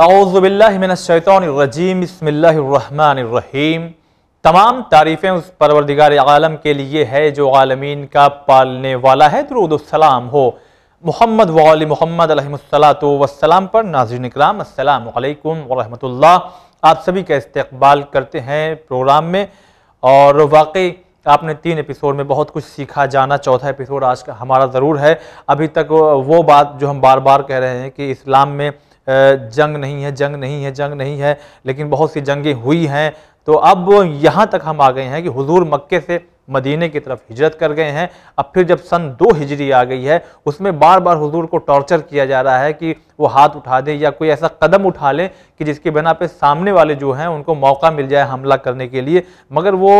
अवज़बिल्लिमिनशैतरजीम बसमीम तमाम तारीफ़ें उस परवरदिगार आलम के लिए है जो आलमीन का पालने वाला है दरुदसलाम हो मोहम्मद वाल मोहम्मद वसलाम पर नाजिन कराम असलकम वरहमल आप सभी का इस्तबाल करते हैं प्रोग्राम में और वाकई आपने तीन एपिसोड में बहुत कुछ सीखा जाना चौथा एपिसोड आज का हमारा ज़रूर है अभी तक वो बात जो हम बार बार कह रहे हैं कि इस्लाम में जंग नहीं है जंग नहीं है जंग नहीं है लेकिन बहुत सी जंगें हुई हैं तो अब यहाँ तक हम आ गए हैं कि हुजूर मक्के से मदीने की तरफ हिजरत कर गए हैं अब फिर जब सन दो हिजरी आ गई है उसमें बार बार हुजूर को टॉर्चर किया जा रहा है कि वो हाथ उठा दें या कोई ऐसा कदम उठा लें कि जिसके बिना पे सामने वाले जो हैं उनको मौका मिल जाए हमला करने के लिए मगर वो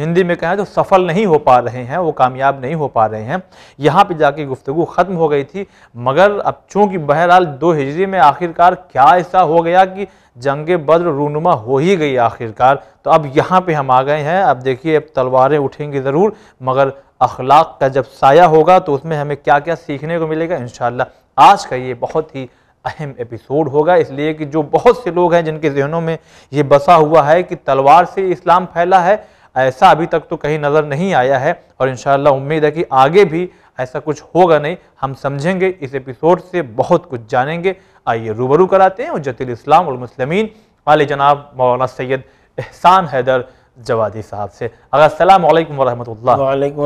हिंदी में कहें तो सफल नहीं हो पा रहे हैं वो कामयाब नहीं हो पा रहे हैं यहाँ पर जाके गुफ्तु ख़त्म हो गई थी मगर अब चूँकि बहरहाल दो हिजरी में आखिरकार क्या ऐसा हो गया कि जंग बद्र रूनुमा हो ही गई आखिरकार तो अब यहाँ पे हम आ गए हैं अब देखिए अब तलवारें उठेंगी ज़रूर मगर अखलाक का जब साया होगा तो उसमें हमें क्या क्या सीखने को मिलेगा इन आज का ये बहुत ही अहम एपिसोड होगा इसलिए कि जो बहुत से लोग हैं जिनके जहनों में ये बसा हुआ है कि तलवार से इस्लाम फैला है ऐसा अभी तक तो कहीं नज़र नहीं आया है और इन उम्मीद है कि आगे भी ऐसा कुछ होगा नहीं हम समझेंगे इस एपिसोड से बहुत कुछ जानेंगे आइए रूबरू कराते हैं उजतिल इस्लाम और मुसलमिन वाले जनाब मौलाना सैयद एहसान हैदर जवादी साहब से आगा सलाम वरहमतुल्लाह वालेकुम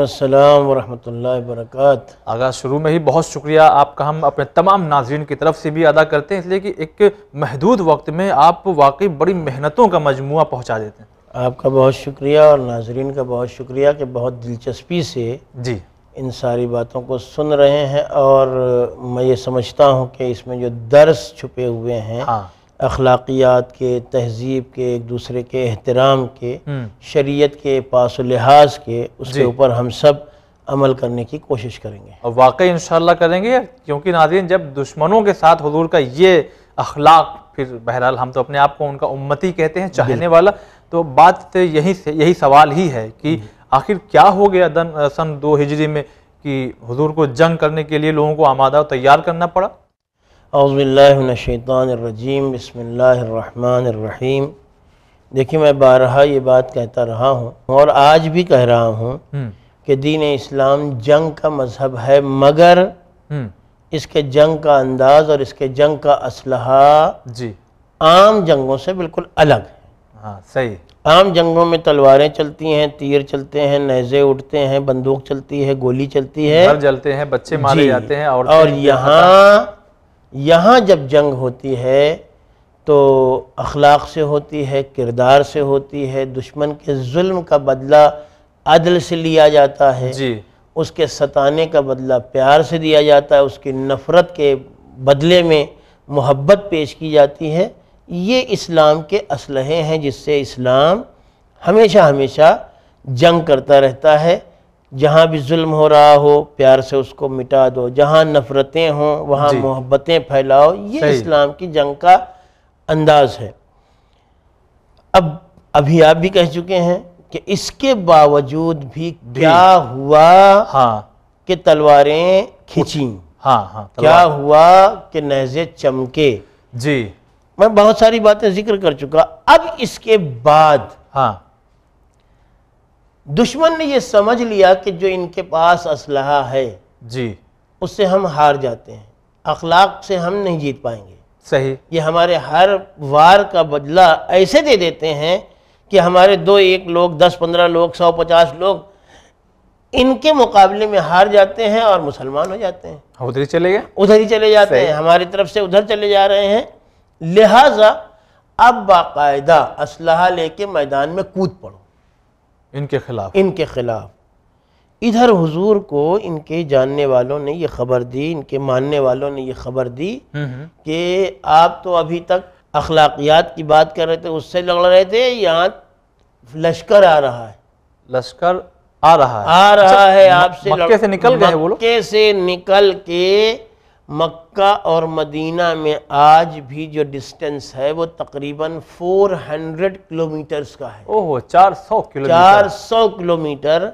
वरहमतुल्लाह वरकत आगा शुरू में ही बहुत शुक्रिया आपका हम अपने तमाम नाजरन की तरफ से भी अदा करते हैं इसलिए कि एक महदूद वक्त में आप वाकई बड़ी मेहनतों का मजमु पहुँचा देते हैं आपका बहुत शुक्रिया और नाजरीन का बहुत शुक्रिया कि बहुत दिलचस्पी से जी इन सारी बातों को सुन रहे हैं और मैं ये समझता हूँ कि इसमें जो दर्स छुपे हुए हैं हाँ। अखलाकियात के तहजीब के एक दूसरे के एहतराम के हम्म। शरीयत के पास लिहाज के उसके ऊपर हम सब अमल करने की कोशिश करेंगे और वाकई इन करेंगे क्योंकि नाजरीन जब दुश्मनों के साथ हजूर का ये अखलाक फिर बहरहाल हम तो अपने आप को उनका उम्मती कहते हैं चाहने वाला तो बात यही से यही सवाल ही है कि हम्म। आखिर क्या हो गया दन, सन दो हिजरी में कि हुजूर को जंग करने के लिए लोगों को आमादा तैयार करना पड़ा अज़बिल्लाशैतानरजीम बसमीम देखिए मैं बारहा ये बात कहता रहा हूँ और आज भी कह रहा हूँ हम्म। कि दीन इस्लाम जंग का मज़हब है मगर हम्म। इसके जंग का अंदाज़ और इसके जंग का असलहा जी आम जंगों से बिल्कुल अलग हाँ, सही आम जंगों में तलवारें चलती हैं तीर चलते हैं नैजे उठते हैं बंदूक चलती है गोली चलती है घर जलते हैं बच्चे मारे जाते हैं और, और यहाँ यहाँ जब जंग होती है तो अखलाक से होती है किरदार से होती है दुश्मन के जुल्म का बदला अदल से लिया जाता है जी उसके सताने का बदला प्यार से दिया जाता है उसकी नफ़रत के बदले में मोहब्बत पेश की जाती है ये इस्लाम के असलहे हैं जिससे इस्लाम हमेशा हमेशा जंग करता रहता है जहाँ भी जुल्म हो रहा हो प्यार से उसको मिटा दो जहाँ नफ़रतें हों वहाँ मोहब्बतें फैलाओ ये इस्लाम की जंग का अंदाज है अब अभी आप भी कह चुके हैं कि इसके बावजूद भी, क्या हुआ हाँ कि तलवारें खींची हाँ हाँ क्या हुआ कि नहजे चमके जी मैं बहुत सारी बातें जिक्र कर चुका अब इसके बाद हाँ दुश्मन ने यह समझ लिया कि जो इनके पास असलहा है जी उससे हम हार जाते हैं अखलाक से हम नहीं जीत पाएंगे सही ये हमारे हर वार का बदला ऐसे दे देते हैं कि हमारे दो एक लोग दस पंद्रह लोग सौ पचास लोग इनके मुकाबले में हार जाते हैं और मुसलमान हो जाते हैं उधर ही चले गए उधर ही चले जाते हैं हमारी तरफ से उधर चले जा रहे हैं लिहाजा अब बाकायदा असलहा लेके मैदान में कूद पड़ो इनके खिलाफ इनके खिलाफ इधर हुजूर को इनके जानने वालों ने ये खबर दी इनके मानने वालों ने ये खबर दी हम्म, हम्म। कि आप तो अभी तक अखलाकियात की बात कर रहे थे उससे लड़ रहे थे यहाँ लश्कर आ रहा है लश्कर आ रहा है आ रहा अच्छा, है आपसे मक्के से निकल गए वो लोग से निकल के मक्का और मदीना में आज भी जो डिस्टेंस है वो तकरीबन 400 किलोमीटर्स का है ओहो 400 किलोमीटर 400 किलोमीटर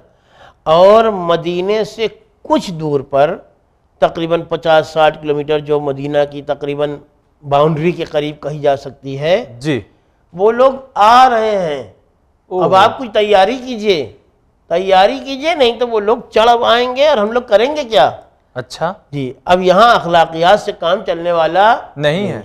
और मदीने से कुछ दूर पर तकरीबन 50-60 किलोमीटर जो मदीना की तकरीबन बाउंड्री के करीब कही जा सकती है जी वो लोग आ रहे हैं अब आप कुछ तैयारी कीजिए तैयारी कीजिए नहीं तो वो लोग चढ़ आएंगे और हम लोग करेंगे क्या अच्छा जी अब यहाँ अखलाकियात से काम चलने वाला नहीं है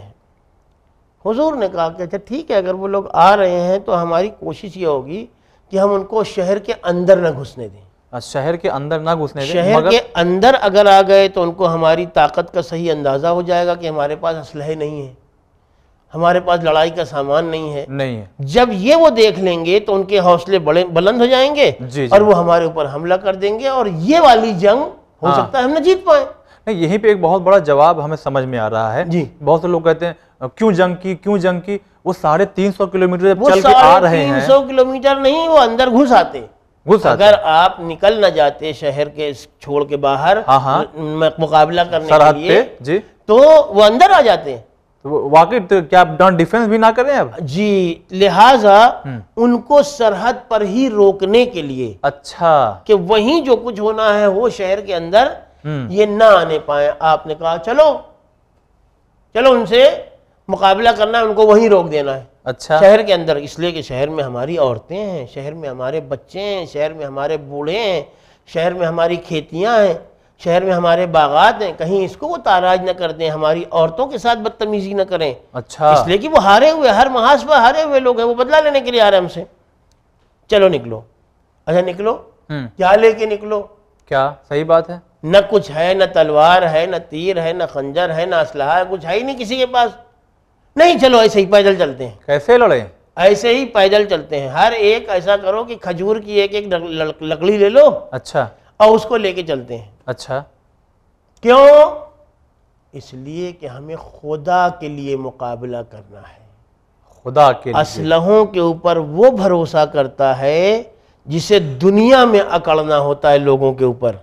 हुजूर ने कहा कि अच्छा ठीक है अगर वो लोग आ रहे हैं तो हमारी कोशिश ये होगी कि हम उनको शहर के अंदर ना अच्छा, घुसने दें शहर के अंदर ना घुसने दें शहर के अंदर अगर आ गए तो उनको हमारी ताकत का सही अंदाज़ा हो जाएगा कि हमारे पास असलहे नहीं है हमारे पास लड़ाई का सामान नहीं है नहीं है जब ये वो देख लेंगे तो उनके हौसले बड़े बुलंद हो जाएंगे जी, जी। और वो हमारे ऊपर हमला कर देंगे और ये वाली जंग हो हाँ। सकता है हम ना जीत पाए नहीं यहीं पे एक बहुत बड़ा जवाब हमें समझ में आ रहा है जी बहुत से लोग कहते हैं क्यों जंग की क्यों जंग की वो साढ़े तीन सौ किलोमीटर चल के आ रहे हैं तीन सौ किलोमीटर नहीं वो अंदर घुस आते घुस अगर आप निकल ना जाते शहर के छोड़ के बाहर हाँ, हाँ। मुकाबला करने के लिए जी तो वो अंदर आ जाते हैं तो वाकई तो क्या आप डॉन डिफेंस भी ना करें अब जी लिहाजा हम्म। उनको सरहद पर ही रोकने के लिए अच्छा कि वही जो कुछ होना है वो शहर के अंदर हम्म। ये ना आने पाए आपने कहा चलो चलो उनसे मुकाबला करना है उनको वहीं रोक देना है अच्छा शहर के अंदर इसलिए कि शहर में हमारी औरतें हैं शहर में हमारे बच्चे हैं शहर में हमारे बूढ़े हैं शहर में हमारी खेतियां हैं शहर में हमारे बागात हैं कहीं इसको वो ताराज ना कर दें हमारी औरतों के साथ बदतमीजी ना करें अच्छा इसलिए कि वो हारे हुए हर महाज पर हारे हुए लोग हैं वो बदला लेने के लिए आ रहे हमसे चलो निकलो अच्छा निकलो हम्म। क्या लेके निकलो क्या सही बात है न कुछ है न तलवार है न तीर है न खंजर है न असलाह है कुछ है ही नहीं किसी के पास नहीं चलो ऐसे ही पैदल चलते हैं कैसे लड़े ऐसे ही पैदल चलते हैं हर एक ऐसा करो कि खजूर की एक एक लकड़ी ले लो अच्छा और उसको लेके चलते हैं अच्छा क्यों इसलिए कि हमें खुदा के लिए मुकाबला करना है खुदा के असलहों के ऊपर वो भरोसा करता है जिसे दुनिया में अकड़ना होता है लोगों के ऊपर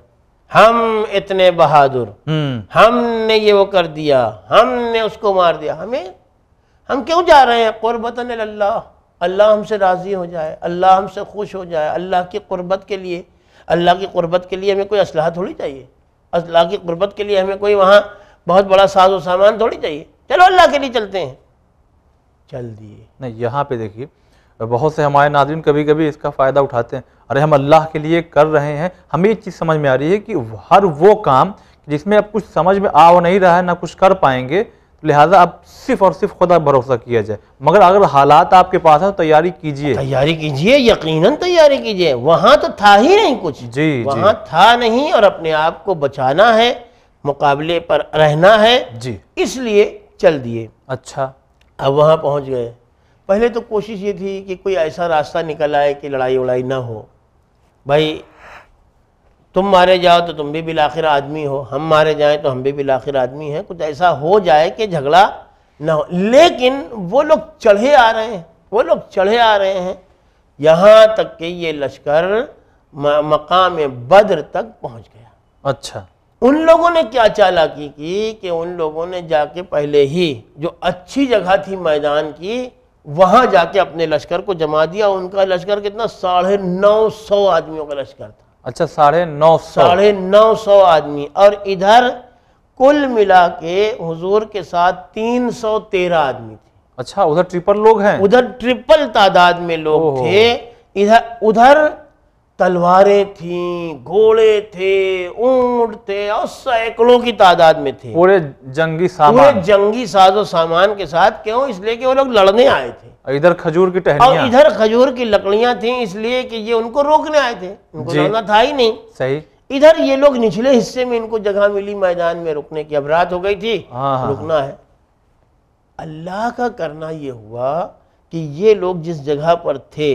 हम इतने बहादुर हम्म। हमने ये वो कर दिया हमने उसको मार दिया हमें हम क्यों जा रहे हैं क़ुरबतन अल्लाह अल्लाह हमसे राज़ी हो जाए अल्लाह हमसे खुश हो जाए अल्लाह की कुर्बत के लिए अल्लाह की क़ुरबत के लिए हमें कोई असलाह थोड़ी चाहिए अल्लाह की क़ुरबत के लिए हमें कोई वहाँ बहुत बड़ा साजो सामान थोड़ी चाहिए चलो अल्लाह के लिए चलते हैं चल दिए नहीं यहाँ पे देखिए बहुत से हमारे नाजरन कभी कभी इसका फ़ायदा उठाते हैं अरे हम अल्लाह के लिए कर रहे हैं हमें ये चीज़ समझ में आ रही है कि हर वो काम जिसमें अब कुछ समझ में आ नहीं रहा है ना कुछ कर पाएंगे लिहाजा आप सिर्फ और सिर्फ खुदा भरोसा किया जाए मगर अगर हालात आपके पास है तो तैयारी कीजिए तैयारी कीजिए यकीनन तैयारी कीजिए वहाँ तो था ही नहीं कुछ जी वहाँ था नहीं और अपने आप को बचाना है मुकाबले पर रहना है जी इसलिए चल दिए अच्छा अब वहाँ पहुँच गए पहले तो कोशिश ये थी कि कोई ऐसा रास्ता निकल आए कि लड़ाई वड़ाई ना हो भाई तुम मारे जाओ तो तुम भी बिलाखिर आदमी हो हम मारे जाएं तो हम भी बिलाखिर आदमी हैं कुछ ऐसा हो जाए कि झगड़ा ना हो लेकिन वो लोग चढ़े आ रहे हैं वो लोग चढ़े आ रहे हैं यहाँ तक कि ये लश्कर मकाम बद्र तक पहुँच गया अच्छा उन लोगों ने क्या चालाकी की कि उन लोगों ने जाके पहले ही जो अच्छी जगह थी मैदान की वहाँ जाके अपने लश्कर को जमा दिया उनका लश्कर कितना साढ़े नौ सौ आदमियों का लश्कर था अच्छा साढ़े नौ सौ साढ़े नौ सौ आदमी और इधर कुल मिला के हजूर के साथ तीन सौ तेरह आदमी थे अच्छा उधर ट्रिपल लोग हैं उधर ट्रिपल तादाद में लोग थे इधर उधर तलवारें थी घोड़े थे ऊंट थे और सैकड़ों की तादाद में थे पूरे जंगी सामान पूरे जंगी साजो सामान के साथ क्यों इसलिए कि वो लोग लड़ने आए थे इधर खजूर की टहनियां और इधर खजूर की लकड़ियां थी इसलिए कि ये उनको रोकने आए थे उनको लड़ना था ही नहीं सही इधर ये लोग निचले हिस्से में इनको जगह मिली मैदान में रुकने की अब रात हो गई थी हाँ, हाँ, हाँ। रुकना है अल्लाह का करना ये हुआ कि ये लोग जिस जगह पर थे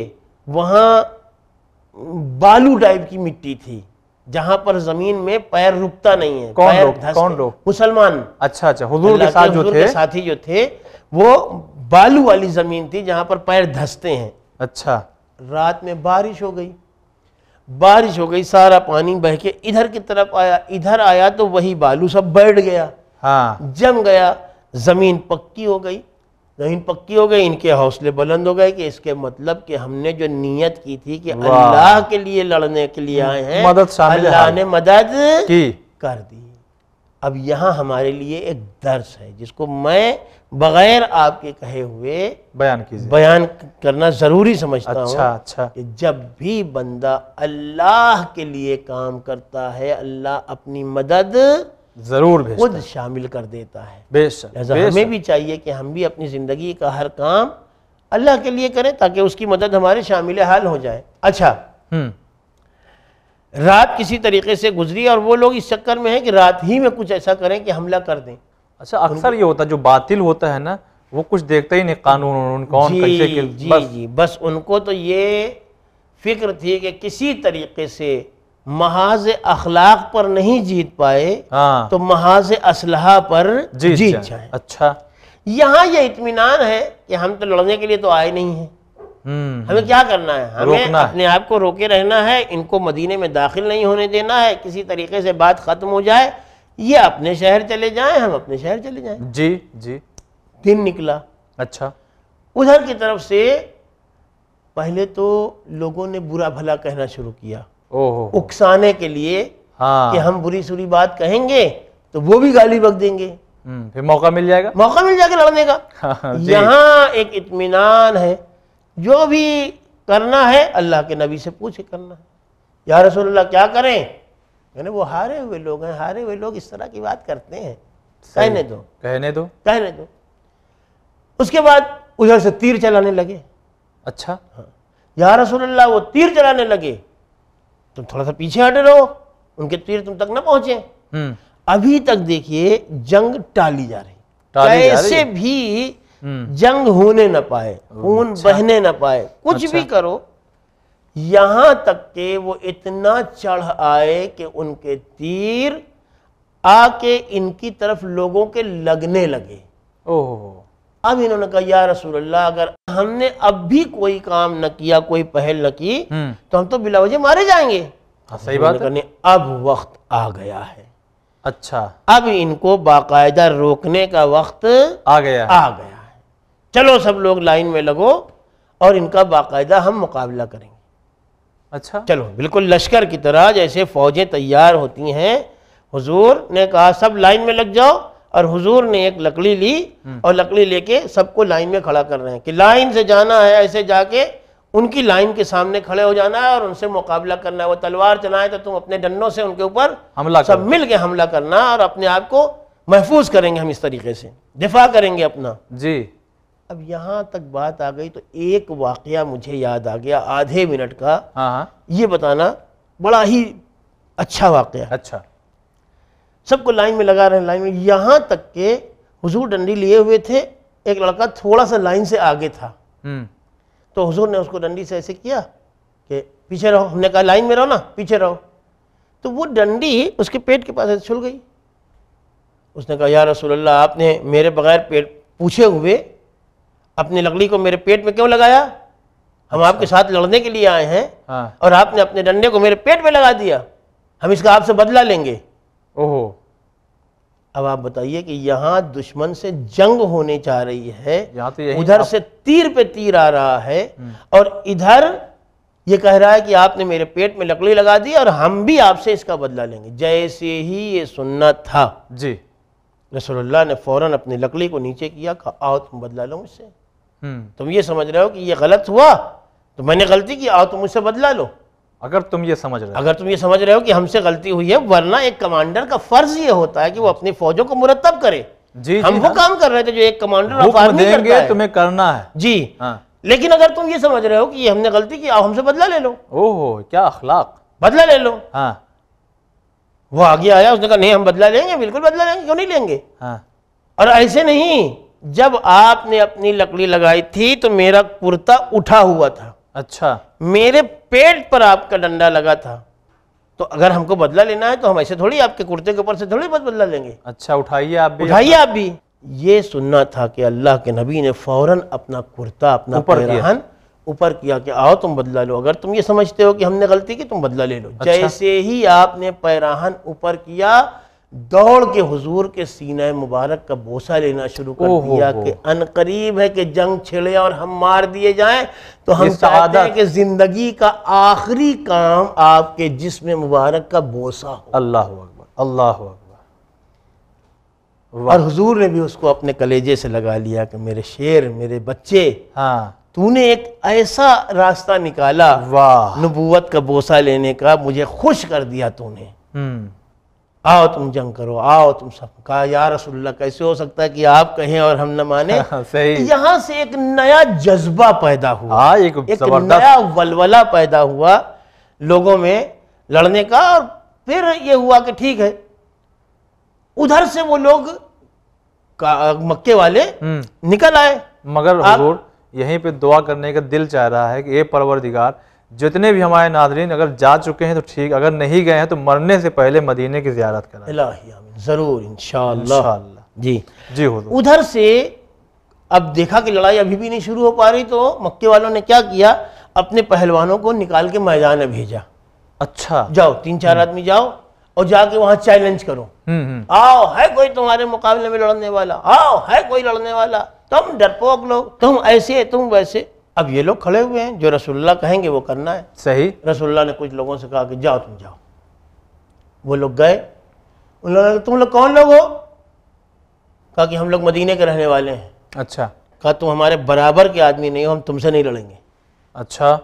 वहां बालू टाइप की मिट्टी थी जहां पर जमीन में पैर रुकता नहीं है कौन लोग कौन लोग मुसलमान अच्छा अच्छा हुजूर के साथ जो थे साथी जो थे वो बालू वाली जमीन थी जहां पर पैर धसते हैं अच्छा रात में बारिश हो गई बारिश हो गई सारा पानी बह के इधर की तरफ आया इधर आया तो वही बालू सब बैठ गया हाँ जम गया जमीन पक्की हो गई जमीन पक्की हो गई इनके हौसले बुलंद हो गए कि इसके मतलब कि हमने जो नीयत की थी कि अल्लाह के लिए लड़ने के लिए आए हैं मदद अल्लाह ने मदद की कर दी अब यहाँ हमारे लिए एक दर्स है जिसको मैं बगैर आपके कहे हुए बयान कीजिए बयान करना ज़रूरी समझता अच्छा, हूँ अच्छा कि जब भी बंदा अल्लाह के लिए काम करता है अल्लाह अपनी मदद जरूर खुद शामिल कर देता है बेशक हमें भी चाहिए कि हम भी अपनी ज़िंदगी का हर काम अल्लाह के लिए करें ताकि उसकी मदद हमारे शामिल हाल हो जाए अच्छा हम्म। रात किसी तरीके से गुजरी और वो लोग इस चक्कर में हैं कि रात ही में कुछ ऐसा करें कि हमला कर दें अच्छा अक्सर ये होता है जो बातिल होता है ना वो कुछ देखता ही नहीं कानून कौन जी, कैसे जी, बस। जी बस उनको तो ये फिक्र थी कि किसी तरीके से महाज अखलाक पर नहीं जीत पाए हाँ। तो महाज असलहा पर जीत, जीत जाए अच्छा यहाँ ये इतमान है कि हम तो लड़ने के लिए तो आए नहीं है हम्म, हमें क्या करना है हमें अपने आप को रोके रहना है इनको मदीने में दाखिल नहीं होने देना है किसी तरीके से बात खत्म हो जाए ये अपने शहर चले जाएं हम अपने शहर चले जाएं जी जी दिन निकला अच्छा उधर की तरफ से पहले तो लोगों ने बुरा भला कहना शुरू किया उकसाने के लिए हाँ। कि हम बुरी सुरी बात कहेंगे तो वो भी गाली बक देंगे हम्म, फिर मौका मिल जाएगा मौका मिल जाएगा लड़ने का हाँ, यहाँ एक इतमान है जो भी करना है अल्लाह के नबी से पूछे करना है या रसोल्ला क्या करें यानी वो हारे हुए लोग हैं हारे हुए लोग इस तरह की बात करते हैं कहने दो कहने दो कहने दो उसके बाद उधर से तीर चलाने लगे अच्छा हाँ। या रसोल्ला वो तीर चलाने लगे तुम थोड़ा सा पीछे हटे रहो उनके तीर तुम तक ना पहुंचे हम्म। अभी तक देखिए जंग टाली जा रही कैसे भी हम्म। जंग होने ना पाए अच्छा। खून बहने ना पाए कुछ अच्छा। भी करो यहां तक के वो इतना चढ़ आए कि उनके तीर आके इनकी तरफ लोगों के लगने लगे ओह अब इन्होंने कहा या अल्लाह अगर हमने अब भी कोई काम न किया कोई पहल न की हम्म। तो हम तो बिलावजे मारे जाएंगे हाँ, सही बात करने अब वक्त आ गया है अच्छा अब इनको बाकायदा रोकने का वक्त आ गया आ गया है चलो सब लोग लाइन में लगो और इनका बाकायदा हम मुकाबला करेंगे अच्छा चलो बिल्कुल लश्कर की तरह जैसे फौजें तैयार होती हैं हुजूर ने कहा सब लाइन में लग जाओ और हुजूर ने एक लकड़ी ली हम्म। और लकड़ी लेके सबको लाइन में खड़ा कर रहे हैं कि लाइन से जाना है ऐसे जाके उनकी लाइन के सामने खड़े हो जाना है और उनसे मुकाबला करना है वो तलवार चलाए तो तुम अपने डंडों से उनके ऊपर हमला सब मिल के हमला करना और अपने आप को महफूज करेंगे हम इस तरीके से दिफा करेंगे अपना जी अब यहाँ तक बात आ गई तो एक वाकया मुझे याद आ गया आधे मिनट का हाँ, हाँ। ये बताना बड़ा ही अच्छा वाकया अच्छा सबको लाइन में लगा रहे हैं लाइन में यहाँ तक के हुजूर डंडी लिए हुए थे एक लड़का थोड़ा सा लाइन से आगे था हम्म। तो हुजूर ने उसको डंडी से ऐसे किया कि पीछे रहो हमने कहा लाइन में रहो ना पीछे रहो तो वो डंडी उसके पेट के पास ऐसे छुल गई उसने कहा यार रसोल्ला आपने मेरे बगैर पेट पूछे हुए अपनी लकड़ी को मेरे पेट में क्यों लगाया हम अच्छा। आपके साथ लड़ने के लिए आए हैं हाँ। और आपने अपने डंडे को मेरे पेट में लगा दिया हम इसका आपसे बदला लेंगे ओहो अब आप बताइए कि यहाँ दुश्मन से जंग होने जा रही है तो उधर से तीर पे तीर आ रहा है हम्म। और इधर ये कह रहा है कि आपने मेरे पेट में लकड़ी लगा दी और हम भी आपसे इसका बदला लेंगे जैसे ही ये सुनना था जी रसोल्ला ने फौरन अपनी लकड़ी को नीचे किया कहा आओ तुम बदला लो मुझसे हम्म। तुम ये समझ रहे हो कि ये गलत हुआ तो मैंने गलती की आओ तुम मुझसे बदला लो अगर तुम ये समझ रहे हो अगर तुम ये समझ रहे हो कि हमसे गलती हुई है वरना एक कमांडर का फर्ज ये होता है कि वो अपनी फौजों को मुरतब करे जी हम वो हाँ। काम कर रहे थे जो एक कमांडर देंगे तुम्हें करना है जी हाँ। लेकिन अगर तुम ये समझ रहे हो कि हमने गलती की हमसे बदला ले लो ओहो क्या अखलाक बदला ले लो हाँ वो आगे आया उसने कहा नहीं हम बदला लेंगे बिल्कुल बदला लेंगे क्यों नहीं लेंगे हाँ और ऐसे नहीं जब आपने अपनी लकड़ी लगाई थी तो मेरा कुर्ता उठा हुआ था अच्छा मेरे पेट पर आपका डंडा लगा था तो अगर हमको बदला लेना है तो हम ऐसे थोड़ी आपके कुर्ते के ऊपर से थोड़ी बहुत बदला लेंगे अच्छा उठाइए आप भी उठाइए आप भी ये सुनना था कि अल्लाह के नबी ने फौरन अपना कुर्ता अपना परिहन ऊपर किया कि आओ तुम बदला लो अगर तुम ये समझते हो कि हमने गलती की तुम बदला ले लो अच्छा। जैसे ही आपने पैराहन ऊपर किया दौड़ के हुजूर के सीना मुबारक का बोसा लेना शुरू कर दिया कि अनकरीब है कि जंग छिड़े और हम मार दिए जाएं तो हम चाहते हैं कि जिंदगी का आखिरी काम आपके जिसम मुबारक का बोसा हो अल्लाह अकबर अल्लाह अकबर और हुजूर ने भी उसको अपने कलेजे से लगा लिया कि मेरे शेर मेरे बच्चे हाँ तूने एक ऐसा रास्ता निकाला वाह नबूवत का बोसा लेने का मुझे खुश कर दिया तूने हम्म। आओ तुम जंग करो आओ तुम सब कहा यार रसुल्ला कैसे हो सकता है कि आप कहें और हम न माने हाँ, सही यहां से एक नया जज्बा पैदा हुआ आ, हाँ, एक, एक नया वलवला पैदा हुआ लोगों में लड़ने का और फिर ये हुआ कि ठीक है उधर से वो लोग मक्के वाले हम्म। निकल आए मगर यहीं पे दुआ करने का दिल चाह रहा है कि ये परवरदिगार जितने भी हमारे नाजरीन अगर जा चुके हैं तो ठीक अगर नहीं गए हैं तो मरने से पहले मदीने की ज्यारत करें ज़रूर इन जी जी उधर से अब देखा कि लड़ाई अभी भी नहीं शुरू हो पा रही तो मक्के वालों ने क्या किया अपने पहलवानों को निकाल के मैदान में भेजा अच्छा जाओ तीन चार हम्म। आदमी जाओ और जाके वहां चैलेंज करो हम्म, हम्म। आओ है कोई तुम्हारे मुकाबले में लड़ने वाला आओ है कोई लड़ने वाला तुम डरपोक लोग तुम ऐसे तुम वैसे अब ये लोग खड़े हुए हैं जो रसुल्ला कहेंगे वो करना है सही रसुल्ला ने कुछ लोगों से कहा कि जाओ तुम जाओ वो लोग गए उन्होंने कहा तुम लोग कौन लोग हो कहा कि हम लोग मदीने के रहने वाले हैं अच्छा कहा तुम हमारे बराबर के आदमी नहीं हो हम तुमसे नहीं लड़ेंगे अच्छा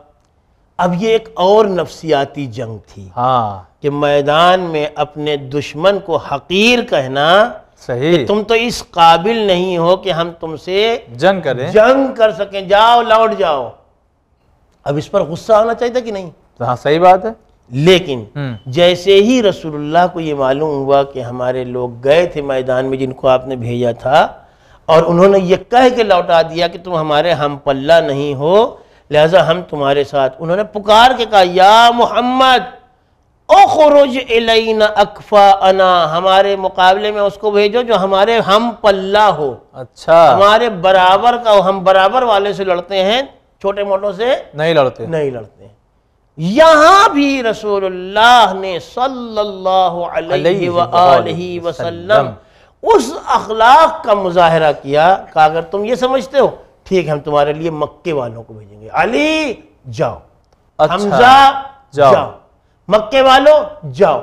अब ये एक और नफसियाती जंग थी हाँ कि मैदान में अपने दुश्मन को हकीर कहना सही तुम तो इस काबिल नहीं हो कि हम तुमसे जंग करें जंग कर सकें जाओ लौट जाओ अब इस पर गुस्सा होना चाहिए कि नहीं हाँ सही बात है लेकिन हम्म। जैसे ही रसूलुल्लाह को ये मालूम हुआ कि हमारे लोग गए थे मैदान में जिनको आपने भेजा था और उन्होंने ये कह के लौटा दिया कि तुम हमारे हम पल्ला नहीं हो लिहाजा हम तुम्हारे साथ उन्होंने पुकार के कहा या मोहम्मद ओखरुज एलैन अकफा अना हमारे मुकाबले में उसको भेजो जो हमारे हम पल्ला हो अच्छा हमारे बराबर का हम बराबर वाले से लड़ते हैं छोटे मोटों से नहीं लड़ते नहीं लड़ते यहाँ भी रसूलुल्लाह ने सल्लल्लाहु अलैहि वसल्लम उस अखलाक का मुजाहरा किया कहा अगर तुम ये समझते हो ठीक है हम तुम्हारे लिए मक्के वालों को भेजेंगे अली जाओ अच्छा, हमजा जाओ, जाओ। मक्के वालों जाओ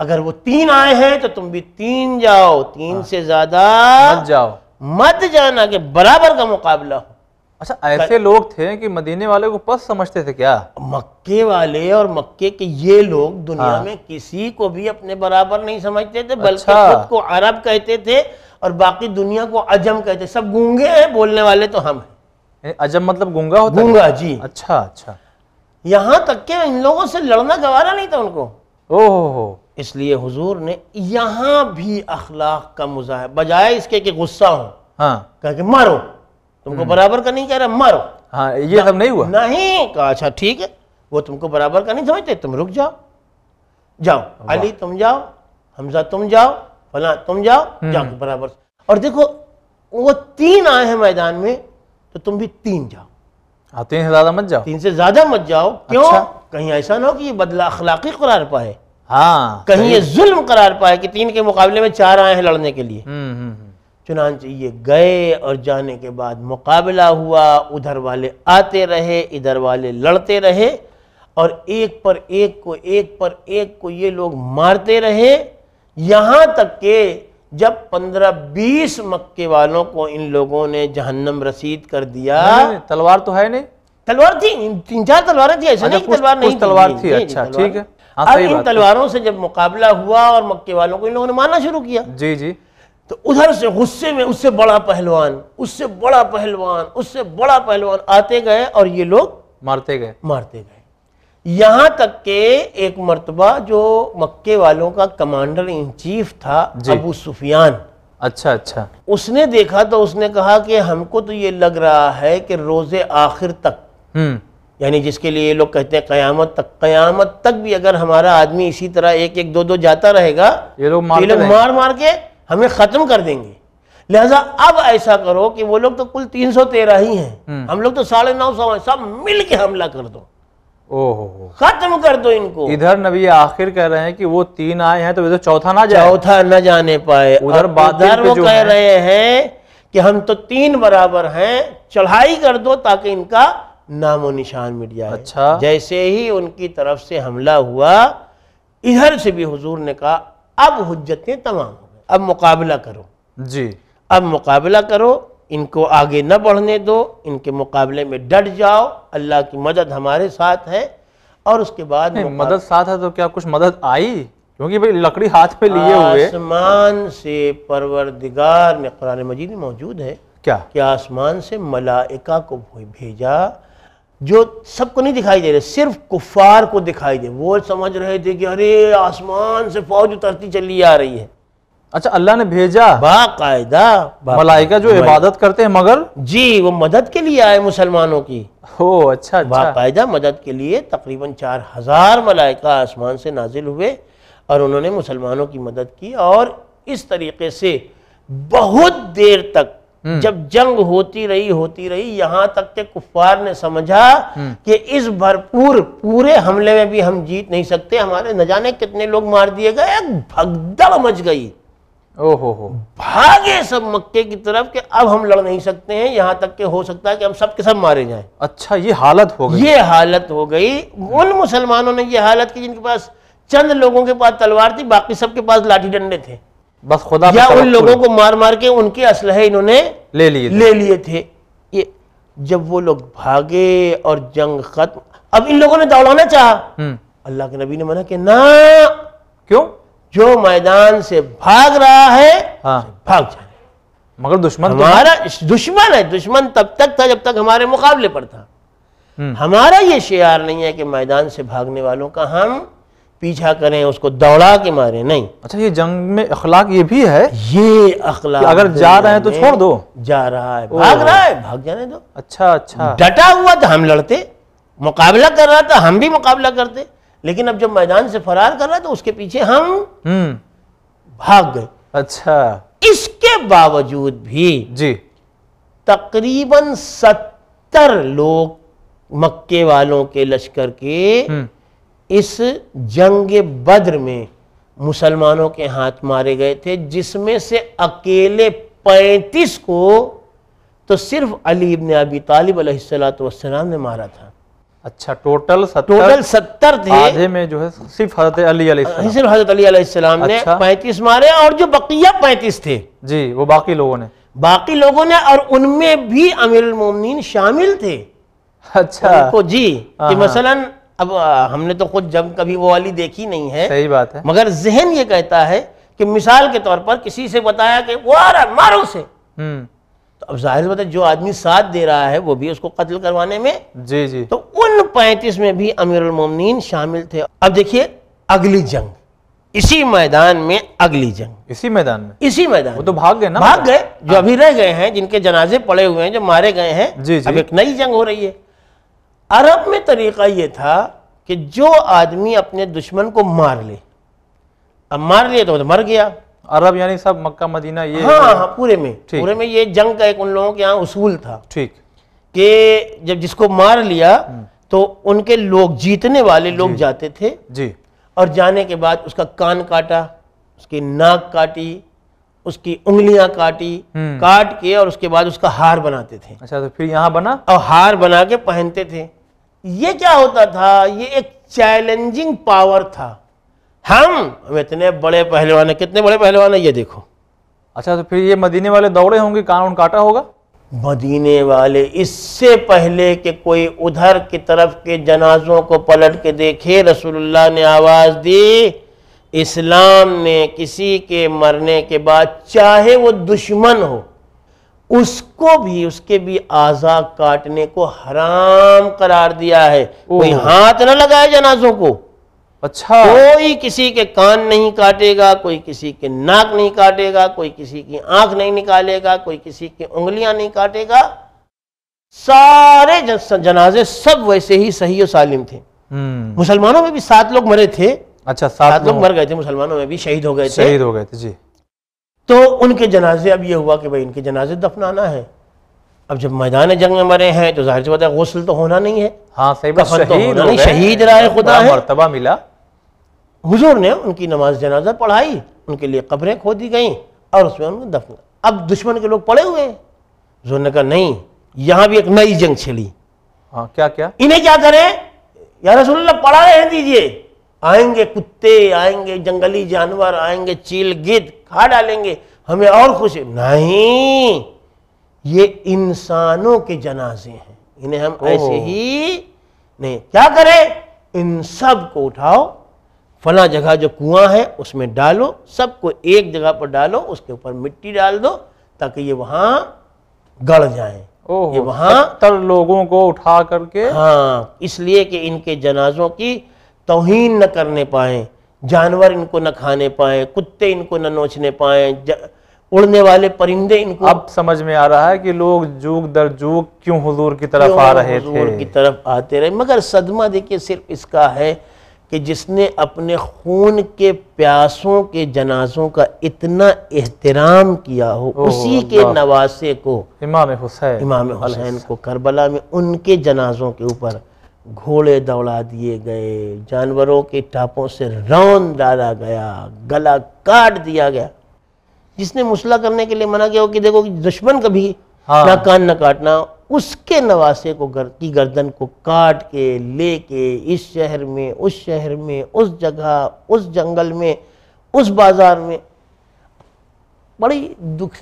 अगर वो तीन आए हैं तो तुम भी तीन जाओ तीन हाँ। से ज्यादा मत जाओ मत जाना कि बराबर का मुकाबला हो अच्छा ऐसे कर... लोग थे कि मदीने वाले को पस समझते थे क्या मक्के वाले और मक्के के ये लोग दुनिया हाँ। में किसी को भी अपने बराबर नहीं समझते थे बल्कि अच्छा। खुद को अरब कहते थे और बाकी दुनिया को अजम कहते सब गूंगे हैं बोलने वाले तो हम हैं अजम मतलब गूंगा होता गूंगा जी अच्छा अच्छा यहाँ तक के इन लोगों से लड़ना गवारा नहीं था उनको ओहो इसलिए हुजूर ने यहाँ भी अखलाक का मुजाह बजाय इसके कि गुस्सा हो हाँ कहा मारो तुमको हम्म। बराबर का नहीं कह रहा मारो हाँ ये सब नहीं हुआ नहीं कहा अच्छा ठीक है वो तुमको बराबर का नहीं समझते तुम रुक जाओ जाओ अली तुम जाओ हमजा तुम जाओ फला तुम जाओ हम्म। जाओ बराबर और देखो वो तीन आए हैं मैदान में तो तुम भी तीन जाओ हाँ तीन तो से ज्यादा मत जाओ तीन तो से ज्यादा मत जाओ क्यों अच्छा? कहीं ऐसा ना हो कि ये बदला अखलाकी करार पाए हाँ कहीं ये जुल्म करार पाए कि तीन के मुकाबले में चार आए हैं लड़ने के लिए हम्म, हम्म, हम्म। चुनाच ये गए और जाने के बाद मुकाबला हुआ उधर वाले आते रहे इधर वाले लड़ते रहे और एक पर एक को एक पर एक को ये लोग मारते रहे यहाँ तक के जब पंद्रह बीस मक्के वालों को इन लोगों ने जहन्नम रसीद कर दिया तलवार तो है नहीं तलवार थी तीन चार तलवारें थी ऐसा अच्छा, नहीं तलवार नहीं तलवार थी अच्छा ठीक है हाँ, अब इन तलवारों से जब मुकाबला हुआ और मक्के वालों को इन लोगों ने मारना शुरू किया जी जी तो उधर से गुस्से में उससे बड़ा पहलवान उससे बड़ा पहलवान उससे बड़ा पहलवान आते गए और ये लोग मारते गए मारते गए यहां तक के एक मरतबा जो मक्के वालों का कमांडर इन चीफ था अबू सुफियान अच्छा अच्छा उसने देखा तो उसने कहा कि हमको तो ये लग रहा है कि रोज़े आखिर तक हम्म। यानी जिसके लिए लोग कहते हैं कयामत तक कयामत तक भी अगर हमारा आदमी इसी तरह एक एक दो दो जाता रहेगा ये लोग मार, लो मार मार के हमें ख़त्म कर देंगे लिहाजा अब ऐसा करो कि वो लोग तो कुल तीन सौ तेरह ही हैं हम्म। हम लोग तो साढ़े नौ सौ सब मिल के हमला कर दो खत्म कर दो इनको इधर नबी आखिर कह रहे हैं कि वो तीन आए हैं तो इधर चौथा ना जाए चौथा न जाने पाए उधर उधर वो कह है। रहे हैं कि हम तो तीन बराबर हैं चढ़ाई कर दो ताकि इनका नामो निशान मिट जाए अच्छा जैसे ही उनकी तरफ से हमला हुआ इधर से भी हुजूर ने कहा अब हुज्जतें तमाम अब मुकाबला करो जी अब मुकाबला करो इनको आगे न बढ़ने दो इनके मुकाबले में डट जाओ अल्लाह की मदद हमारे साथ है और उसके बाद मदद साथ है तो क्या कुछ मदद आई क्योंकि भाई लकड़ी हाथ में लिए हुए आसमान से परवरदिगार में कुरान मजीद में मौजूद है क्या कि आसमान से मलाइका को भेजा जो सबको नहीं दिखाई दे रहे सिर्फ कुफार को दिखाई दे वो समझ रहे थे कि अरे आसमान से फौज उतरती चली आ रही है अच्छा अल्लाह ने भेजा बाकायदा मलाइका जो इबादत करते हैं मगर जी वो मदद के लिए आए मुसलमानों की हो अच्छा, अच्छा। बाकायदा मदद के लिए तकरीबन चार हजार मलाइका आसमान से नाजिल हुए और उन्होंने मुसलमानों की मदद की और इस तरीके से बहुत देर तक हम्म। जब जंग होती रही होती रही यहां तक के कुफार ने समझा हम्म। कि इस भरपूर पूरे हमले में भी हम जीत नहीं सकते हमारे न जाने कितने लोग मार दिए गए भगदड़ मच गई ओहो हो भागे सब मक्के की तरफ कि अब हम लड़ नहीं सकते हैं यहाँ तक के हो सकता है कि हम सब के सब मारे जाएं अच्छा ये हालत हो गई ये हालत हो गई उन मुसलमानों ने ये हालत की जिनके पास चंद लोगों के पास तलवार थी बाकी सबके पास लाठी डंडे थे बस खुदा या उन लोगों को मार मार के उनके असलहे इन्होंने ले लिए ले लिए थे ये जब वो लोग भागे और जंग खत्म अब इन लोगों ने दौड़ाना चाहा हम्म। अल्लाह के नबी ने मना कि ना क्यों जो मैदान से भाग रहा है हाँ। भाग जाए मगर दुश्मन तो हमारा दुश्मन है दुश्मन तब तक था जब तक हमारे मुकाबले पर था हम्म। हमारा ये शेयर नहीं है कि मैदान से भागने वालों का हम पीछा करें उसको दौड़ा के मारे नहीं अच्छा ये जंग में अखलाक ये भी है ये अखलाक अगर जा रहे हैं तो छोड़ दो जा रहा है भाग रहा है भाग जाने दो अच्छा अच्छा डटा हुआ तो हम लड़ते मुकाबला कर रहा था हम भी मुकाबला करते लेकिन अब जब मैदान से फरार कर रहा तो उसके पीछे हम हम्म। भाग गए अच्छा इसके बावजूद भी जी तकरीबन सत्तर लोग मक्के वालों के लश्कर के हम्म। इस जंग बद्र में मुसलमानों के हाथ मारे गए थे जिसमें से अकेले पैंतीस को तो सिर्फ अली इबन अबी तालिब सलाम ने मारा था अच्छा टोटल सत्तर, टोटल सत्तर थे आधे में जो है सिर्फ हजरत अली सिर्फ हजरत अली सलाम ने अच्छा। पैंतीस मारे और जो बकिया पैंतीस थे जी वो बाकी लोगों ने बाकी लोगों ने और उनमें भी अमीर मोमिन शामिल थे अच्छा तो जी कि हाँ, हाँ। मसलन अब हमने तो खुद जब कभी वो वाली देखी नहीं है सही बात है मगर जहन ये कहता है कि मिसाल के तौर पर किसी से बताया कि वो आ रहा मारो से हम्म। तो अब जाहिर बात है जो आदमी साथ दे रहा है वो भी उसको कत्ल करवाने में जी जी तो उन पैंतीस में भी अमीर उलमोमिन शामिल थे अब देखिए अगली जंग इसी मैदान में अगली जंग इसी मैदान में इसी मैदान वो तो भाग गए ना भाग गए जो हाँ। अभी रह गए हैं जिनके जनाजे पड़े हुए हैं जो मारे गए हैं जी जी अब एक नई जंग हो रही है अरब में तरीका यह था कि जो आदमी अपने दुश्मन को मार ले अब मार लिया तो, तो मर गया अरब यानी सब मक्का मदीना ये हाँ हाँ पूरे में पूरे में ये जंग का एक उन लोगों के यहाँ उसूल था ठीक कि जब जिसको मार लिया हम्म। तो उनके लोग जीतने वाले लोग जी, जाते थे जी और जाने के बाद उसका कान काटा उसकी नाक काटी उसकी उंगलियां काटी हम्म। काट के और उसके बाद उसका हार बनाते थे अच्छा तो फिर यहाँ बना और हार बना के पहनते थे ये क्या होता था ये एक चैलेंजिंग पावर था हम इतने बड़े पहलवान है कितने बड़े पहलवान है ये देखो अच्छा तो फिर ये मदीने वाले दौड़े होंगे कानून काटा होगा मदीने वाले इससे पहले कि कोई उधर की तरफ के जनाजों को पलट के देखे रसूलुल्लाह ने आवाज़ दी इस्लाम ने किसी के मरने के बाद चाहे वो दुश्मन हो उसको भी उसके भी आज़ा काटने को हराम करार दिया है कोई हाथ ना लगाए जनाजों को अच्छा कोई किसी के कान नहीं काटेगा कोई किसी के नाक नहीं काटेगा कोई किसी की आंख नहीं निकालेगा कोई किसी की उंगलियां नहीं काटेगा सारे जनाजे सब वैसे ही सही और सालिम थे हम्म। मुसलमानों में भी सात लोग मरे थे अच्छा सात, सात लोग मर गए थे मुसलमानों में भी शहीद हो गए थे शहीद हो गए थे जी तो उनके जनाजे अब ये हुआ कि भाई इनके जनाजे दफनाना है अब जब मैदान जंग में मरे हैं तो जाहिर सी बात है गसल तो होना नहीं है हाँ सही बात तो शहीद तो नहीं शहीद राय खुदा है मरतबा मिला हुजूर ने उनकी नमाज जनाजा पढ़ाई उनके लिए कब्रें खो दी गईं और उसमें उनको दफन अब दुश्मन के लोग पड़े हुए हुजूर ने कहा नहीं यहां भी एक नई जंग छिली हाँ क्या क्या इन्हें क्या करें या रसुल्ला पढ़ा रहे दीजिए आएंगे कुत्ते आएंगे जंगली जानवर आएंगे चील गिद्ध खा डालेंगे हमें और खुश नहीं ये इंसानों के जनाजे हैं इन्हें हम ऐसे ही नहीं क्या करें इन सब को उठाओ फला जगह जो कुआं है उसमें डालो सबको एक जगह पर डालो उसके ऊपर मिट्टी डाल दो ताकि ये वहां गड़ जाए ये वहां तर लोगों को उठा करके हाँ इसलिए कि इनके जनाजों की तोहन न करने पाए जानवर इनको न खाने पाए कुत्ते इनको न नोचने पाए उड़ने वाले परिंदे इनको अब समझ में आ रहा है कि लोग जूग दर जूग क्यों हुजूर की तरफ आ रहे थे हुजूर की तरफ आते रहे मगर सदमा देखिए सिर्फ इसका है कि जिसने अपने खून के प्यासों के जनाजों का इतना एहतराम किया हो उसी के नवासे को इमाम हुसैन इमाम हुसैन को करबला में उनके जनाजों के ऊपर घोड़े दौड़ा दिए गए जानवरों के टापों से रौन डाला गया गला काट दिया गया जिसने मुसला करने के लिए मना किया हो कि देखो कि दुश्मन कभी हाँ। ना कान ना काटना उसके नवासे को गर, की गर्दन को काट के ले के इस शहर में उस शहर में उस जगह उस जंगल में उस बाजार में बड़ी दुख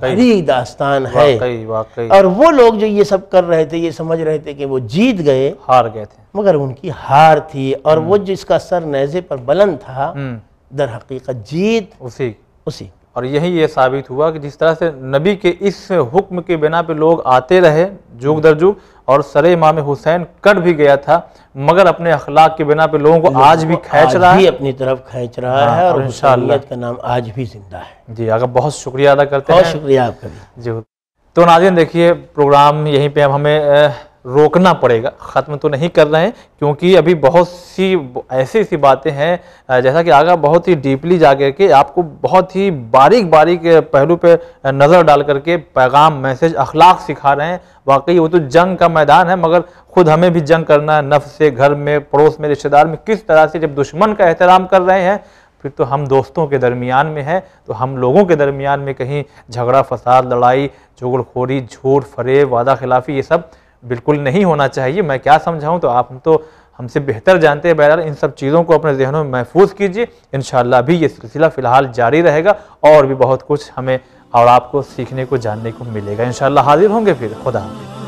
भरी दास्तान है वाकई, वाकई। और वो लोग जो ये सब कर रहे थे ये समझ रहे थे कि वो जीत गए हार गए थे मगर उनकी हार थी और हम्म। वो जिसका सर नैजे पर बुलंद था हम्म। दर हकीकत जीत उसी उसी और यही ये साबित हुआ कि जिस तरह से नबी के इस हुक्म के बिना पे लोग आते रहे जुग दर जुग और सरे इमाम हुसैन कट भी गया था मगर अपने अखलाक के बिना पे लोगों को आज भी खींच रहा है अपनी तरफ खींच रहा हाँ, है और इंशाल्लाह का नाम आज भी जिंदा है जी अगर बहुत शुक्रिया अदा करते हैं शुक्रिया आपका जी तो नाजिन देखिए प्रोग्राम यहीं पे अब हमें रोकना पड़ेगा ख़त्म तो नहीं कर रहे हैं क्योंकि अभी बहुत सी ऐसी ऐसी बातें हैं जैसा कि आगा बहुत ही डीपली जा कर के आपको बहुत ही बारीक बारीक पहलू पे नज़र डाल करके पैगाम मैसेज अखलाक सिखा रहे हैं वाकई वो तो जंग का मैदान है मगर खुद हमें भी जंग करना है नफ से घर में पड़ोस में रिश्तेदार में किस तरह से जब दुश्मन का एहतराम कर रहे हैं फिर तो हम दोस्तों के दरमियान में है तो हम लोगों के दरमियान में कहीं झगड़ा फसाद लड़ाई चोगड़खोरी झूठ फरेब वादा खिलाफी ये सब बिल्कुल नहीं होना चाहिए मैं क्या समझाऊँ तो आप हम तो हमसे बेहतर जानते हैं बहरहाल इन सब चीज़ों को अपने जहनों में महफूज कीजिए इन भी ये सिलसिला फ़िलहाल जारी रहेगा और भी बहुत कुछ हमें और आपको सीखने को जानने को मिलेगा इन हाजिर होंगे फिर खुदा हाफिज़